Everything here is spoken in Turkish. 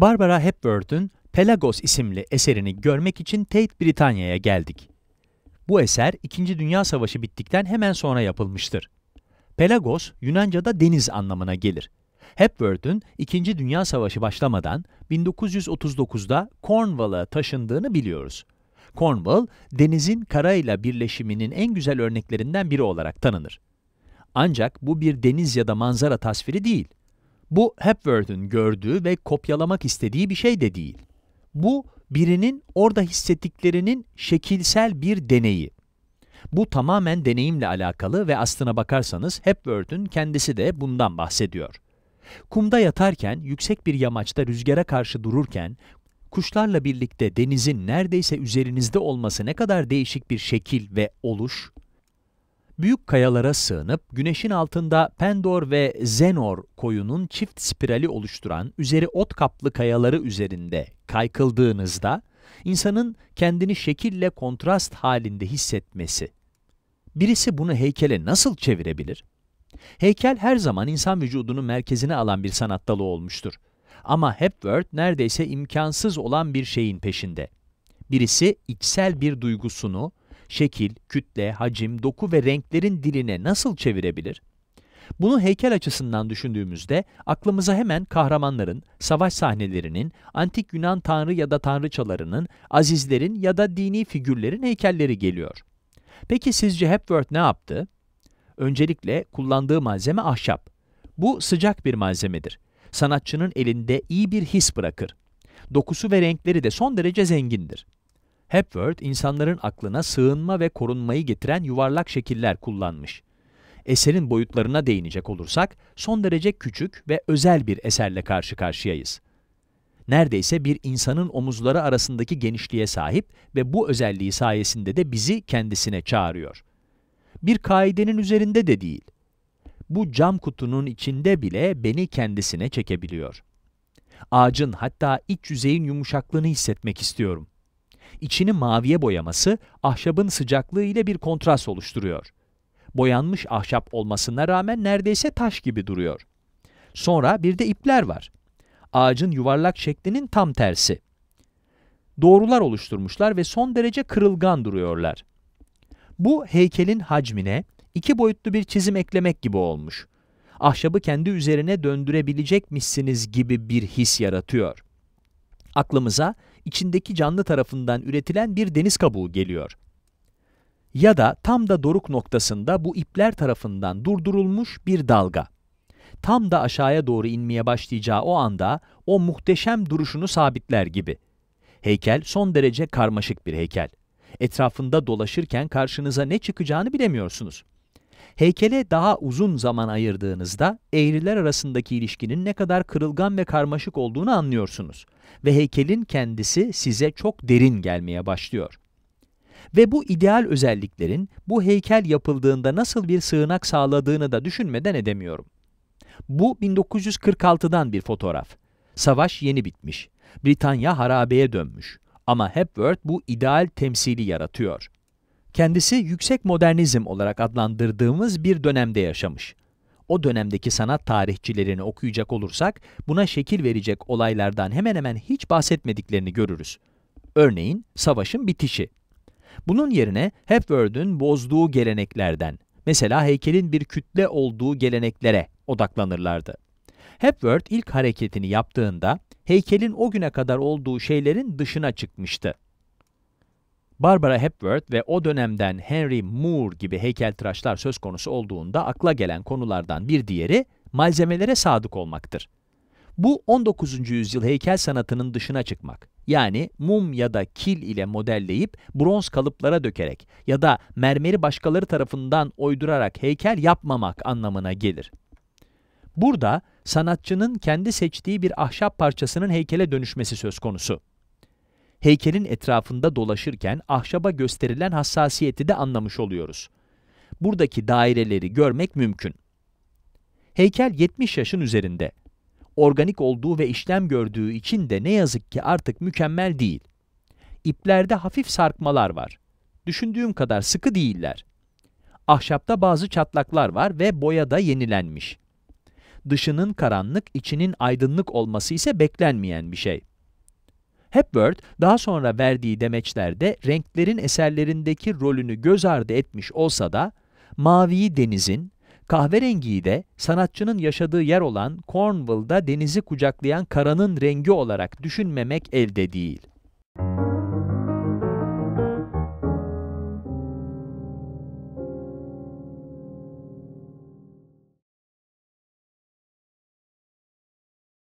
Barbara Hepworth'un Pelagos isimli eserini görmek için Tate Britanya'ya geldik. Bu eser 2. Dünya Savaşı bittikten hemen sonra yapılmıştır. Pelagos, Yunanca'da deniz anlamına gelir. Hepworth'un 2. Dünya Savaşı başlamadan 1939'da Cornwall'a taşındığını biliyoruz. Cornwall, denizin karayla birleşiminin en güzel örneklerinden biri olarak tanınır. Ancak bu bir deniz ya da manzara tasviri değil. Bu Hepworth'un gördüğü ve kopyalamak istediği bir şey de değil. Bu birinin orada hissettiklerinin şekilsel bir deneyi. Bu tamamen deneyimle alakalı ve aslına bakarsanız Hepworth'un kendisi de bundan bahsediyor. Kumda yatarken, yüksek bir yamaçta rüzgara karşı dururken, kuşlarla birlikte denizin neredeyse üzerinizde olması ne kadar değişik bir şekil ve oluş, büyük kayalara sığınıp güneşin altında Pendor ve Zenor koyunun çift spirali oluşturan üzeri ot kaplı kayaları üzerinde kaykıldığınızda insanın kendini şekille kontrast halinde hissetmesi. Birisi bunu heykele nasıl çevirebilir? Heykel her zaman insan vücudunun merkezine alan bir sanat dalı olmuştur. Ama Hepworth neredeyse imkansız olan bir şeyin peşinde. Birisi içsel bir duygusunu, şekil, kütle, hacim, doku ve renklerin diline nasıl çevirebilir? Bunu heykel açısından düşündüğümüzde aklımıza hemen kahramanların, savaş sahnelerinin, antik Yunan tanrı ya da tanrıçalarının, azizlerin ya da dini figürlerin heykelleri geliyor. Peki sizce Hepworth ne yaptı? Öncelikle kullandığı malzeme ahşap. Bu sıcak bir malzemedir. Sanatçının elinde iyi bir his bırakır. Dokusu ve renkleri de son derece zengindir. Hepworth, insanların aklına sığınma ve korunmayı getiren yuvarlak şekiller kullanmış. Eserin boyutlarına değinecek olursak, son derece küçük ve özel bir eserle karşı karşıyayız. Neredeyse bir insanın omuzları arasındaki genişliğe sahip ve bu özelliği sayesinde de bizi kendisine çağırıyor. Bir kaidenin üzerinde de değil. Bu cam kutunun içinde bile beni kendisine çekebiliyor. Ağacın hatta iç yüzeyin yumuşaklığını hissetmek istiyorum İçini maviye boyaması ahşabın sıcaklığı ile bir kontrast oluşturuyor. Boyanmış ahşap olmasına rağmen neredeyse taş gibi duruyor. Sonra bir de ipler var. Ağacın yuvarlak şeklinin tam tersi. Doğrular oluşturmuşlar ve son derece kırılgan duruyorlar. Bu heykelin hacmine iki boyutlu bir çizim eklemek gibi olmuş. Ahşabı kendi üzerine döndürebilecek misiniz gibi bir his yaratıyor aklımıza içindeki canlı tarafından üretilen bir deniz kabuğu geliyor. Ya da tam da doruk noktasında bu ipler tarafından durdurulmuş bir dalga. Tam da aşağıya doğru inmeye başlayacağı o anda o muhteşem duruşunu sabitler gibi. Heykel son derece karmaşık bir heykel. Etrafında dolaşırken karşınıza ne çıkacağını bilemiyorsunuz. Heykele daha uzun zaman ayırdığınızda eğriler arasındaki ilişkinin ne kadar kırılgan ve karmaşık olduğunu anlıyorsunuz ve heykelin kendisi size çok derin gelmeye başlıyor. Ve bu ideal özelliklerin bu heykel yapıldığında nasıl bir sığınak sağladığını da düşünmeden edemiyorum. Bu 1946'dan bir fotoğraf. Savaş yeni bitmiş. Britanya harabeye dönmüş. Ama Hepworth bu ideal temsili yaratıyor. Kendisi yüksek modernizm olarak adlandırdığımız bir dönemde yaşamış. O dönemdeki sanat tarihçilerini okuyacak olursak buna şekil verecek olaylardan hemen hemen hiç bahsetmediklerini görürüz. Örneğin savaşın bitişi. Bunun yerine Hepworth'un bozduğu geleneklerden, mesela heykelin bir kütle olduğu geleneklere odaklanırlardı. Hepworth ilk hareketini yaptığında heykelin o güne kadar olduğu şeylerin dışına çıkmıştı. Barbara Hepworth ve o dönemden Henry Moore gibi heykeltıraşlar söz konusu olduğunda akla gelen konulardan bir diğeri malzemelere sadık olmaktır. Bu 19. yüzyıl heykel sanatının dışına çıkmak. Yani mum ya da kil ile modelleyip bronz kalıplara dökerek ya da mermeri başkaları tarafından oydurarak heykel yapmamak anlamına gelir. Burada sanatçının kendi seçtiği bir ahşap parçasının heykele dönüşmesi söz konusu heykelin etrafında dolaşırken ahşaba gösterilen hassasiyeti de anlamış oluyoruz. Buradaki daireleri görmek mümkün. Heykel 70 yaşın üzerinde. Organik olduğu ve işlem gördüğü için de ne yazık ki artık mükemmel değil. İplerde hafif sarkmalar var. Düşündüğüm kadar sıkı değiller. Ahşapta bazı çatlaklar var ve boya da yenilenmiş. Dışının karanlık, içinin aydınlık olması ise beklenmeyen bir şey. Hepworth daha sonra verdiği demeçlerde renklerin eserlerindeki rolünü göz ardı etmiş olsa da maviyi denizin, kahverengiyi de sanatçının yaşadığı yer olan Cornwall'da denizi kucaklayan karanın rengi olarak düşünmemek elde değil.